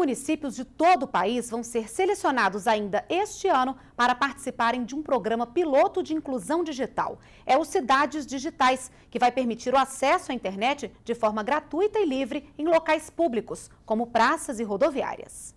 municípios de todo o país vão ser selecionados ainda este ano para participarem de um programa piloto de inclusão digital. É o Cidades Digitais, que vai permitir o acesso à internet de forma gratuita e livre em locais públicos, como praças e rodoviárias.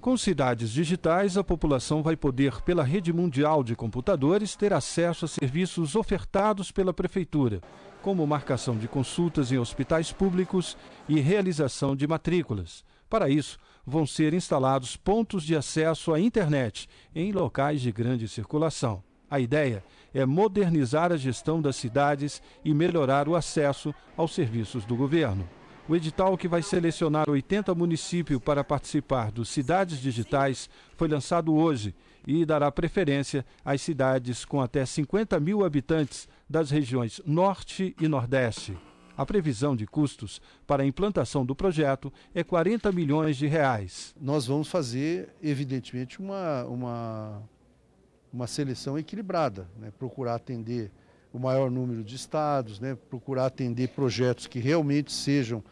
Com cidades digitais, a população vai poder, pela rede mundial de computadores, ter acesso a serviços ofertados pela Prefeitura como marcação de consultas em hospitais públicos e realização de matrículas. Para isso, vão ser instalados pontos de acesso à internet em locais de grande circulação. A ideia é modernizar a gestão das cidades e melhorar o acesso aos serviços do governo. O edital que vai selecionar 80 municípios para participar dos Cidades Digitais foi lançado hoje e dará preferência às cidades com até 50 mil habitantes das regiões Norte e Nordeste. A previsão de custos para a implantação do projeto é 40 milhões de reais. Nós vamos fazer, evidentemente, uma, uma, uma seleção equilibrada, né? procurar atender o maior número de estados, né? procurar atender projetos que realmente sejam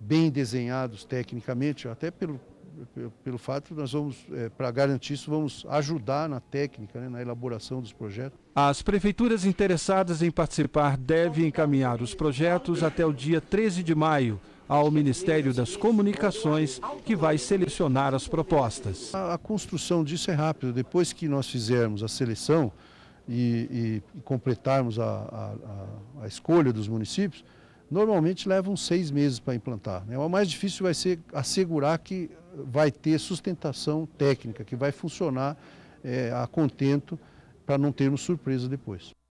bem desenhados tecnicamente, até pelo, pelo, pelo fato de nós vamos, é, para garantir isso, vamos ajudar na técnica, né, na elaboração dos projetos. As prefeituras interessadas em participar devem encaminhar os projetos até o dia 13 de maio ao Ministério das Comunicações, que vai selecionar as propostas. A, a construção disso é rápida. Depois que nós fizermos a seleção e, e, e completarmos a, a, a escolha dos municípios, normalmente levam seis meses para implantar. Né? O mais difícil vai ser assegurar que vai ter sustentação técnica, que vai funcionar é, a contento para não termos surpresa depois.